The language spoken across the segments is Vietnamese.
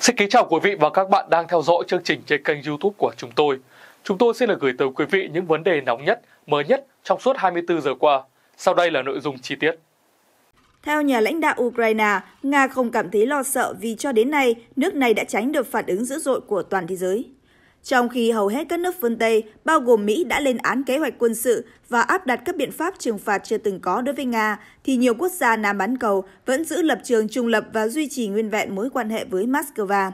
Xin kính chào quý vị và các bạn đang theo dõi chương trình trên kênh youtube của chúng tôi. Chúng tôi xin được gửi tới quý vị những vấn đề nóng nhất, mới nhất trong suốt 24 giờ qua. Sau đây là nội dung chi tiết. Theo nhà lãnh đạo Ukraine, Nga không cảm thấy lo sợ vì cho đến nay nước này đã tránh được phản ứng dữ dội của toàn thế giới. Trong khi hầu hết các nước phương Tây, bao gồm Mỹ đã lên án kế hoạch quân sự và áp đặt các biện pháp trừng phạt chưa từng có đối với Nga, thì nhiều quốc gia Nam bán cầu vẫn giữ lập trường trung lập và duy trì nguyên vẹn mối quan hệ với Moscow.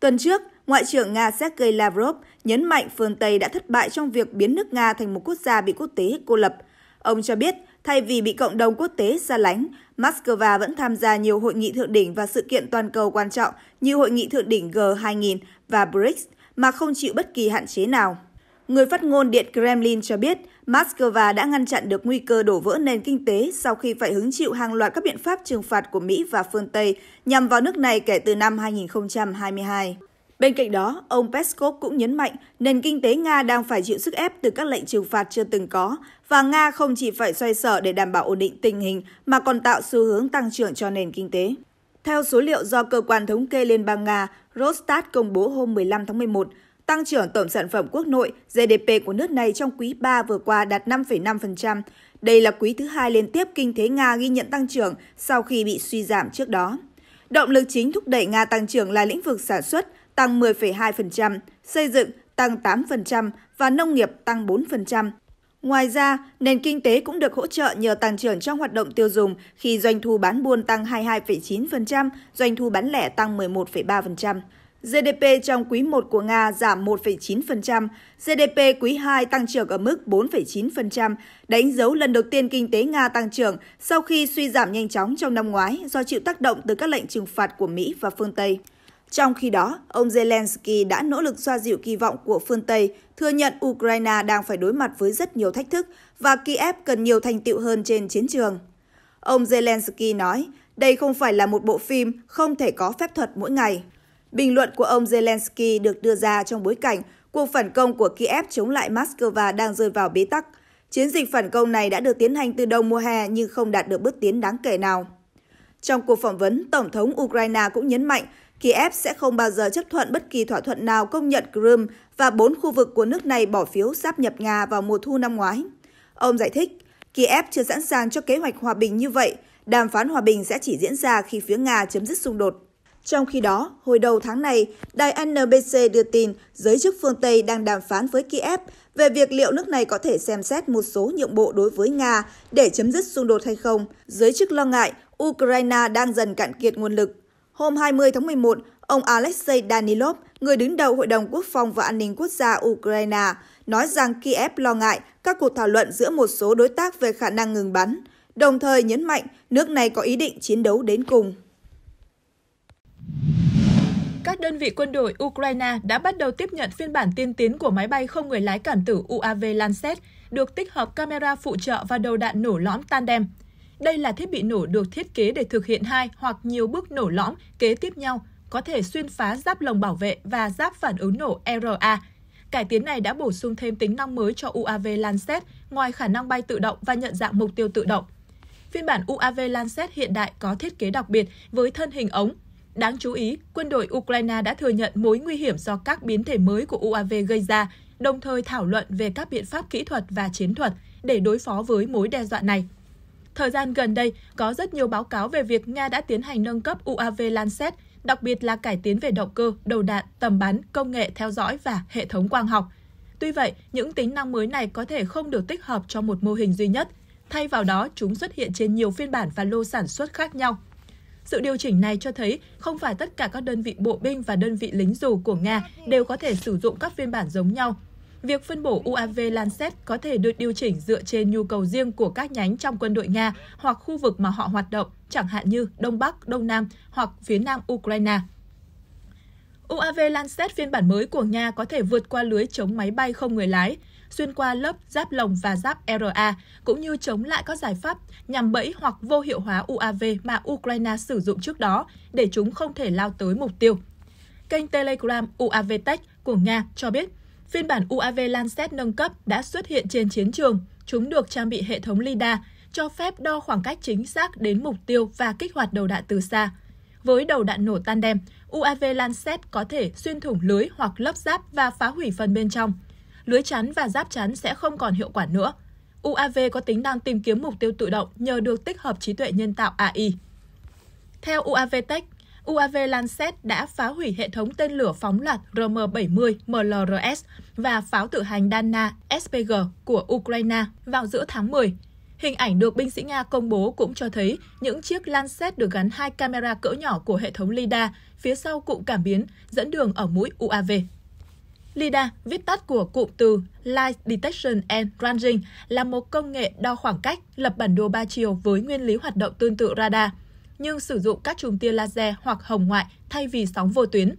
Tuần trước, Ngoại trưởng Nga Sergei Lavrov nhấn mạnh phương Tây đã thất bại trong việc biến nước Nga thành một quốc gia bị quốc tế cô lập. Ông cho biết, thay vì bị cộng đồng quốc tế xa lánh, Moscow vẫn tham gia nhiều hội nghị thượng đỉnh và sự kiện toàn cầu quan trọng như hội nghị thượng đỉnh G2000 và BRICS – mà không chịu bất kỳ hạn chế nào. Người phát ngôn Điện Kremlin cho biết Moscow đã ngăn chặn được nguy cơ đổ vỡ nền kinh tế sau khi phải hứng chịu hàng loạt các biện pháp trừng phạt của Mỹ và phương Tây nhằm vào nước này kể từ năm 2022. Bên cạnh đó, ông Peskov cũng nhấn mạnh nền kinh tế Nga đang phải chịu sức ép từ các lệnh trừng phạt chưa từng có và Nga không chỉ phải xoay sở để đảm bảo ổn định tình hình mà còn tạo xu hướng tăng trưởng cho nền kinh tế. Theo số liệu do Cơ quan Thống kê Liên bang Nga, Rostat công bố hôm 15 tháng 11, tăng trưởng tổng sản phẩm quốc nội GDP của nước này trong quý 3 vừa qua đạt 5,5%. Đây là quý thứ hai liên tiếp kinh tế Nga ghi nhận tăng trưởng sau khi bị suy giảm trước đó. Động lực chính thúc đẩy Nga tăng trưởng là lĩnh vực sản xuất tăng 10,2%, xây dựng tăng 8% và nông nghiệp tăng 4%. Ngoài ra, nền kinh tế cũng được hỗ trợ nhờ tăng trưởng trong hoạt động tiêu dùng khi doanh thu bán buôn tăng 22,9%, doanh thu bán lẻ tăng 11,3%. GDP trong quý 1 của Nga giảm 1,9%, GDP quý 2 tăng trưởng ở mức 4,9%, đánh dấu lần đầu tiên kinh tế Nga tăng trưởng sau khi suy giảm nhanh chóng trong năm ngoái do chịu tác động từ các lệnh trừng phạt của Mỹ và phương Tây. Trong khi đó, ông Zelensky đã nỗ lực xoa dịu kỳ vọng của phương Tây, thừa nhận Ukraine đang phải đối mặt với rất nhiều thách thức và Kiev cần nhiều thành tựu hơn trên chiến trường. Ông Zelensky nói, đây không phải là một bộ phim không thể có phép thuật mỗi ngày. Bình luận của ông Zelensky được đưa ra trong bối cảnh cuộc phản công của Kiev chống lại Moscow đang rơi vào bế tắc. Chiến dịch phản công này đã được tiến hành từ đầu mùa hè nhưng không đạt được bước tiến đáng kể nào. Trong cuộc phỏng vấn, Tổng thống Ukraine cũng nhấn mạnh Kiev sẽ không bao giờ chấp thuận bất kỳ thỏa thuận nào công nhận Crimea và bốn khu vực của nước này bỏ phiếu sáp nhập Nga vào mùa thu năm ngoái. Ông giải thích, Kiev chưa sẵn sàng cho kế hoạch hòa bình như vậy, đàm phán hòa bình sẽ chỉ diễn ra khi phía Nga chấm dứt xung đột. Trong khi đó, hồi đầu tháng này, đài NBC đưa tin giới chức phương Tây đang đàm phán với Kiev về việc liệu nước này có thể xem xét một số nhượng bộ đối với Nga để chấm dứt xung đột hay không. Giới chức lo ngại Ukraine đang dần cạn kiệt nguồn lực. Hôm 20 tháng 11, ông Alexei Danilov, người đứng đầu Hội đồng Quốc phòng và An ninh Quốc gia Ukraine, nói rằng Kiev lo ngại các cuộc thảo luận giữa một số đối tác về khả năng ngừng bắn, đồng thời nhấn mạnh nước này có ý định chiến đấu đến cùng. Các đơn vị quân đội Ukraine đã bắt đầu tiếp nhận phiên bản tiên tiến của máy bay không người lái cảm tử UAV Lancet, được tích hợp camera phụ trợ và đầu đạn nổ lõm tandem. Đây là thiết bị nổ được thiết kế để thực hiện hai hoặc nhiều bước nổ lõm kế tiếp nhau, có thể xuyên phá giáp lồng bảo vệ và giáp phản ứng nổ RA. Cải tiến này đã bổ sung thêm tính năng mới cho UAV Lancet ngoài khả năng bay tự động và nhận dạng mục tiêu tự động. Phiên bản UAV Lancet hiện đại có thiết kế đặc biệt với thân hình ống. Đáng chú ý, quân đội Ukraine đã thừa nhận mối nguy hiểm do các biến thể mới của UAV gây ra, đồng thời thảo luận về các biện pháp kỹ thuật và chiến thuật để đối phó với mối đe dọa này. Thời gian gần đây, có rất nhiều báo cáo về việc Nga đã tiến hành nâng cấp UAV Lancet, đặc biệt là cải tiến về động cơ, đầu đạn, tầm bắn, công nghệ theo dõi và hệ thống quang học. Tuy vậy, những tính năng mới này có thể không được tích hợp cho một mô hình duy nhất. Thay vào đó, chúng xuất hiện trên nhiều phiên bản và lô sản xuất khác nhau. Sự điều chỉnh này cho thấy không phải tất cả các đơn vị bộ binh và đơn vị lính dù của Nga đều có thể sử dụng các phiên bản giống nhau Việc phân bổ UAV Lancet có thể được điều chỉnh dựa trên nhu cầu riêng của các nhánh trong quân đội Nga hoặc khu vực mà họ hoạt động, chẳng hạn như Đông Bắc, Đông Nam hoặc phía Nam Ukraine. UAV Lancet phiên bản mới của Nga có thể vượt qua lưới chống máy bay không người lái, xuyên qua lớp giáp lồng và giáp RA, cũng như chống lại các giải pháp nhằm bẫy hoặc vô hiệu hóa UAV mà Ukraine sử dụng trước đó để chúng không thể lao tới mục tiêu. Kênh Telegram UAVTech của Nga cho biết Phiên bản UAV Lancet nâng cấp đã xuất hiện trên chiến trường. Chúng được trang bị hệ thống LiDAR, cho phép đo khoảng cách chính xác đến mục tiêu và kích hoạt đầu đạn từ xa. Với đầu đạn nổ tan đem, UAV Lancet có thể xuyên thủng lưới hoặc lớp giáp và phá hủy phần bên trong. Lưới chắn và giáp chắn sẽ không còn hiệu quả nữa. UAV có tính năng tìm kiếm mục tiêu tự động nhờ được tích hợp trí tuệ nhân tạo AI. Theo UAV Tech, UAV Lancet đã phá hủy hệ thống tên lửa phóng loạt RM-70 MLRS và pháo tự hành Dana SPG của Ukraine vào giữa tháng 10. Hình ảnh được binh sĩ Nga công bố cũng cho thấy những chiếc Lancet được gắn hai camera cỡ nhỏ của hệ thống LIDAR phía sau cụm cảm biến dẫn đường ở mũi UAV. LIDAR, viết tắt của cụm từ Light Detection and Ranging, là một công nghệ đo khoảng cách, lập bản đồ ba chiều với nguyên lý hoạt động tương tự radar – nhưng sử dụng các chùm tia laser hoặc hồng ngoại thay vì sóng vô tuyến.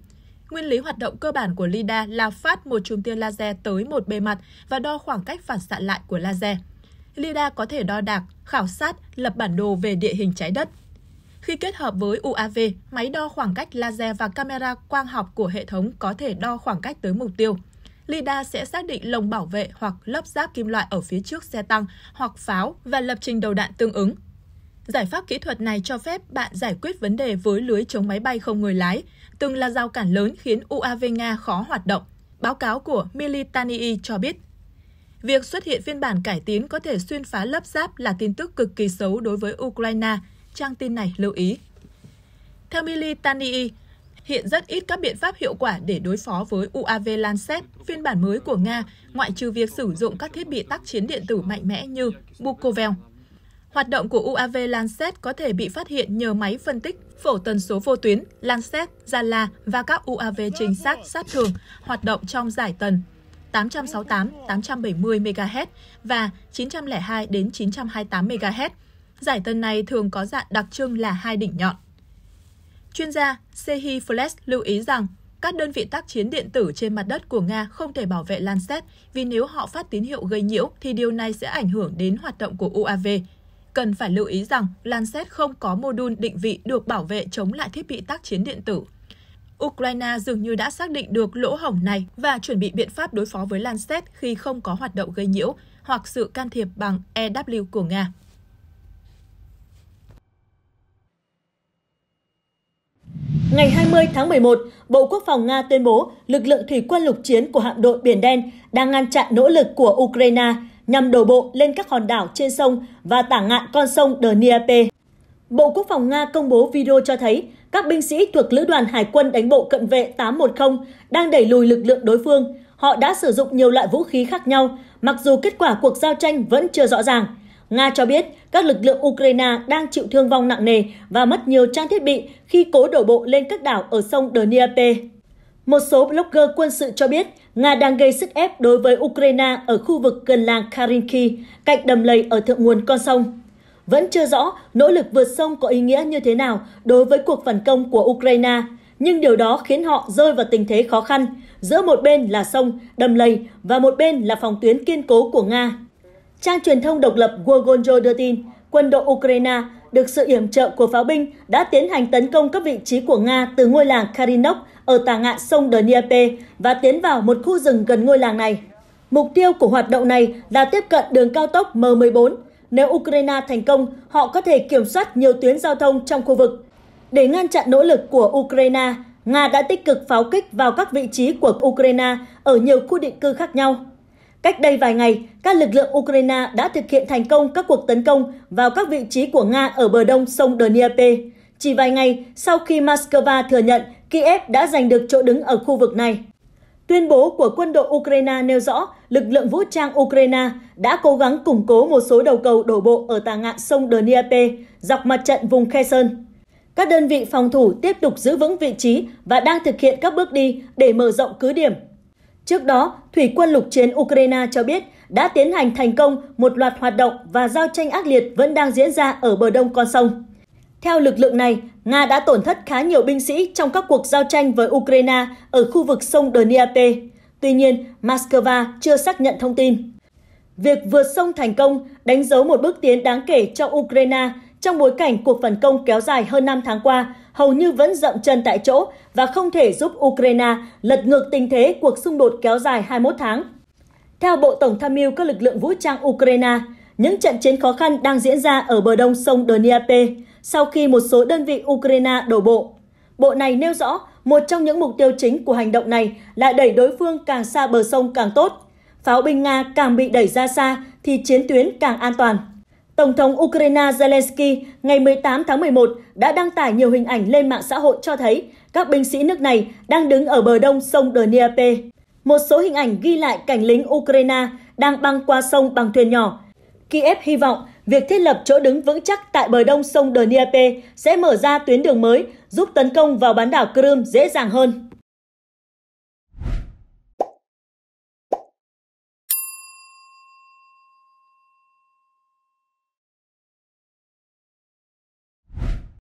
Nguyên lý hoạt động cơ bản của LIDAR là phát một chùm tia laser tới một bề mặt và đo khoảng cách phản xạ lại của laser. LIDAR có thể đo đạc, khảo sát, lập bản đồ về địa hình trái đất. Khi kết hợp với UAV, máy đo khoảng cách laser và camera quang học của hệ thống có thể đo khoảng cách tới mục tiêu. LIDAR sẽ xác định lồng bảo vệ hoặc lớp giáp kim loại ở phía trước xe tăng hoặc pháo và lập trình đầu đạn tương ứng Giải pháp kỹ thuật này cho phép bạn giải quyết vấn đề với lưới chống máy bay không người lái, từng là rào cản lớn khiến UAV Nga khó hoạt động. Báo cáo của Militanii e cho biết, việc xuất hiện phiên bản cải tiến có thể xuyên phá lớp giáp là tin tức cực kỳ xấu đối với Ukraine, trang tin này lưu ý. Theo Militanii, e, hiện rất ít các biện pháp hiệu quả để đối phó với UAV Lancet, phiên bản mới của Nga, ngoại trừ việc sử dụng các thiết bị tác chiến điện tử mạnh mẽ như Bukovel. Hoạt động của UAV Lancet có thể bị phát hiện nhờ máy phân tích phổ tần số vô tuyến Lancet, Zala và các UAV chính xác sát thường hoạt động trong giải tần 868, 870 MHz và 902 đến 928 MHz. Giải tần này thường có dạng đặc trưng là hai đỉnh nhọn. Chuyên gia Sehi Flex lưu ý rằng các đơn vị tác chiến điện tử trên mặt đất của Nga không thể bảo vệ Lancet vì nếu họ phát tín hiệu gây nhiễu thì điều này sẽ ảnh hưởng đến hoạt động của UAV cần phải lưu ý rằng Lancet không có mô đun định vị được bảo vệ chống lại thiết bị tác chiến điện tử. Ukraine dường như đã xác định được lỗ hổng này và chuẩn bị biện pháp đối phó với Lancet khi không có hoạt động gây nhiễu hoặc sự can thiệp bằng EW của Nga. Ngày 20 tháng 11, Bộ Quốc phòng Nga tuyên bố lực lượng thủy quân lục chiến của hạm đội Biển Đen đang ngăn chặn nỗ lực của Ukraine nhằm đổ bộ lên các hòn đảo trên sông và tả ngạn con sông Dnieper. Bộ Quốc phòng Nga công bố video cho thấy các binh sĩ thuộc Lữ đoàn Hải quân đánh bộ cận vệ 810 đang đẩy lùi lực lượng đối phương. Họ đã sử dụng nhiều loại vũ khí khác nhau, mặc dù kết quả cuộc giao tranh vẫn chưa rõ ràng. Nga cho biết các lực lượng Ukraine đang chịu thương vong nặng nề và mất nhiều trang thiết bị khi cố đổ bộ lên các đảo ở sông Dnieper. Một số blogger quân sự cho biết Nga đang gây sức ép đối với Ukraine ở khu vực gần làng Karinki, cạnh đầm lầy ở thượng nguồn con sông. Vẫn chưa rõ nỗ lực vượt sông có ý nghĩa như thế nào đối với cuộc phản công của Ukraine, nhưng điều đó khiến họ rơi vào tình thế khó khăn, giữa một bên là sông, đầm lầy và một bên là phòng tuyến kiên cố của Nga. Trang truyền thông độc lập Gorgonzo đưa tin, quân đội Ukraine được sự yểm trợ của pháo binh đã tiến hành tấn công các vị trí của Nga từ ngôi làng Karinok ở tà ngạn sông Dnieper và tiến vào một khu rừng gần ngôi làng này. Mục tiêu của hoạt động này là tiếp cận đường cao tốc M14. Nếu Ukraine thành công, họ có thể kiểm soát nhiều tuyến giao thông trong khu vực. Để ngăn chặn nỗ lực của Ukraine, Nga đã tích cực pháo kích vào các vị trí của Ukraine ở nhiều khu định cư khác nhau. Cách đây vài ngày, các lực lượng Ukraine đã thực hiện thành công các cuộc tấn công vào các vị trí của Nga ở bờ đông sông Dnieper. Chỉ vài ngày sau khi Moscow thừa nhận Kiev đã giành được chỗ đứng ở khu vực này. Tuyên bố của quân đội Ukraine nêu rõ lực lượng vũ trang Ukraine đã cố gắng củng cố một số đầu cầu đổ bộ ở tà ngạn sông Dnieper dọc mặt trận vùng Kherson. Các đơn vị phòng thủ tiếp tục giữ vững vị trí và đang thực hiện các bước đi để mở rộng cứ điểm. Trước đó, Thủy quân lục chiến Ukraine cho biết đã tiến hành thành công một loạt hoạt động và giao tranh ác liệt vẫn đang diễn ra ở bờ đông con sông. Theo lực lượng này, Nga đã tổn thất khá nhiều binh sĩ trong các cuộc giao tranh với Ukraine ở khu vực sông Dnieper. Tuy nhiên, Moscow chưa xác nhận thông tin. Việc vượt sông thành công đánh dấu một bước tiến đáng kể cho Ukraine trong bối cảnh cuộc phản công kéo dài hơn 5 tháng qua hầu như vẫn dậm chân tại chỗ và không thể giúp Ukraine lật ngược tình thế cuộc xung đột kéo dài 21 tháng. Theo Bộ Tổng tham mưu các lực lượng vũ trang Ukraine, những trận chiến khó khăn đang diễn ra ở bờ đông sông Dnieper sau khi một số đơn vị Ukraine đổ bộ. Bộ này nêu rõ một trong những mục tiêu chính của hành động này là đẩy đối phương càng xa bờ sông càng tốt. Pháo binh Nga càng bị đẩy ra xa thì chiến tuyến càng an toàn. Tổng thống Ukraine Zelensky ngày 18 tháng 11 đã đăng tải nhiều hình ảnh lên mạng xã hội cho thấy các binh sĩ nước này đang đứng ở bờ đông sông Dnieper. Một số hình ảnh ghi lại cảnh lính Ukraine đang băng qua sông bằng thuyền nhỏ. Kiev hy vọng việc thiết lập chỗ đứng vững chắc tại bờ đông sông Dnieper sẽ mở ra tuyến đường mới, giúp tấn công vào bán đảo Crimea dễ dàng hơn.